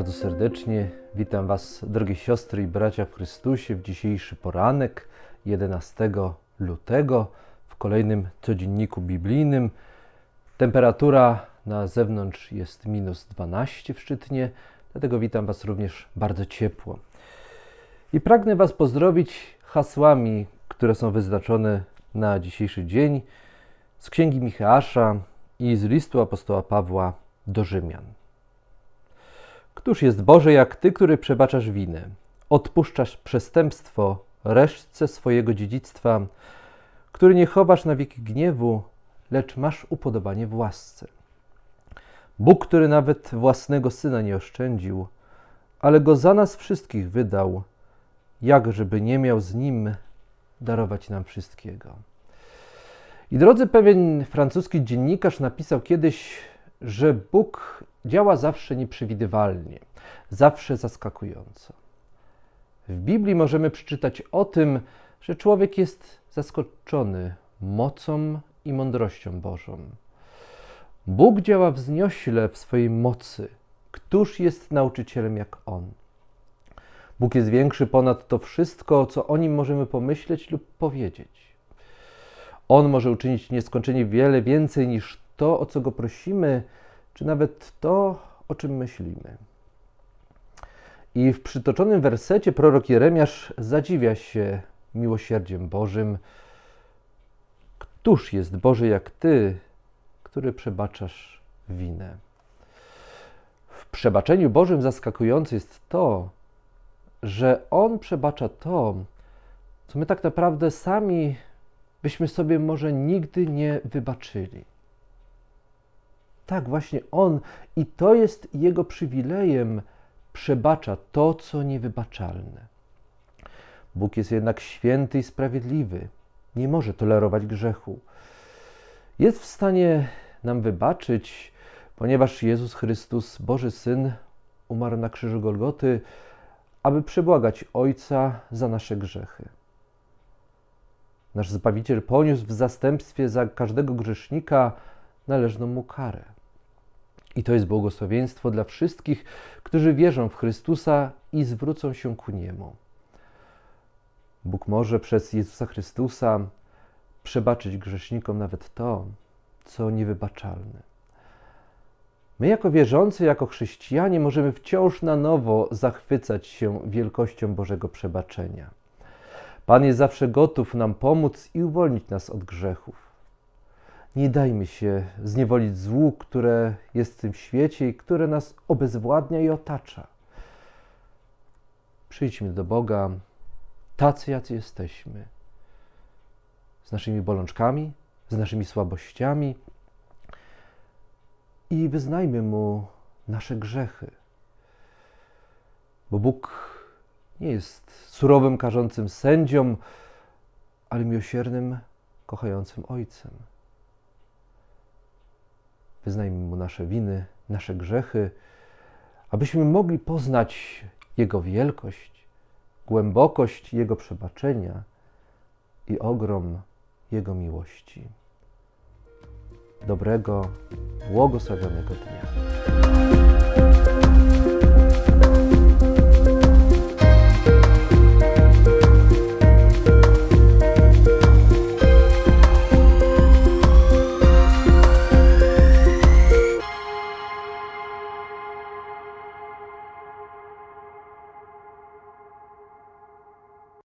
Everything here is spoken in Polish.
bardzo serdecznie. Witam Was, drogie siostry i bracia w Chrystusie, w dzisiejszy poranek 11 lutego w kolejnym codzienniku biblijnym. Temperatura na zewnątrz jest minus 12 w Szczytnie, dlatego witam Was również bardzo ciepło. I pragnę Was pozdrowić hasłami, które są wyznaczone na dzisiejszy dzień z Księgi Michała i z listu apostoła Pawła do Rzymian. Któż jest Boże jak Ty, który przebaczasz winę, odpuszczasz przestępstwo, resztce swojego dziedzictwa, który nie chowasz na wieki gniewu, lecz masz upodobanie w łasce. Bóg, który nawet własnego syna nie oszczędził, ale go za nas wszystkich wydał, jakżeby nie miał z nim darować nam wszystkiego. I drodzy, pewien francuski dziennikarz napisał kiedyś, że Bóg działa zawsze nieprzewidywalnie, zawsze zaskakująco. W Biblii możemy przeczytać o tym, że człowiek jest zaskoczony mocą i mądrością Bożą. Bóg działa wzniośle w swojej mocy. Któż jest nauczycielem jak On? Bóg jest większy ponad to wszystko, co o Nim możemy pomyśleć lub powiedzieć. On może uczynić nieskończenie wiele więcej niż to, o co Go prosimy, czy nawet to, o czym myślimy. I w przytoczonym wersecie prorok Jeremiasz zadziwia się miłosierdziem Bożym. Któż jest Boży jak Ty, który przebaczasz winę? W przebaczeniu Bożym zaskakujące jest to, że On przebacza to, co my tak naprawdę sami byśmy sobie może nigdy nie wybaczyli. Tak, właśnie On i to jest Jego przywilejem przebacza to, co niewybaczalne. Bóg jest jednak święty i sprawiedliwy, nie może tolerować grzechu. Jest w stanie nam wybaczyć, ponieważ Jezus Chrystus, Boży Syn, umarł na krzyżu Golgoty, aby przebłagać Ojca za nasze grzechy. Nasz Zbawiciel poniósł w zastępstwie za każdego grzesznika należną mu karę. I to jest błogosławieństwo dla wszystkich, którzy wierzą w Chrystusa i zwrócą się ku Niemu. Bóg może przez Jezusa Chrystusa przebaczyć grzesznikom nawet to, co niewybaczalne. My, jako wierzący, jako chrześcijanie, możemy wciąż na nowo zachwycać się wielkością Bożego przebaczenia. Pan jest zawsze gotów nam pomóc i uwolnić nas od grzechów. Nie dajmy się zniewolić złu, które jest w tym świecie i które nas obezwładnia i otacza. Przyjdźmy do Boga tacy, jacy jesteśmy, z naszymi bolączkami, z naszymi słabościami i wyznajmy Mu nasze grzechy. Bo Bóg nie jest surowym, karzącym sędzią, ale miłosiernym, kochającym Ojcem wyznajmy Mu nasze winy, nasze grzechy, abyśmy mogli poznać Jego wielkość, głębokość Jego przebaczenia i ogrom Jego miłości. Dobrego, błogosławionego dnia.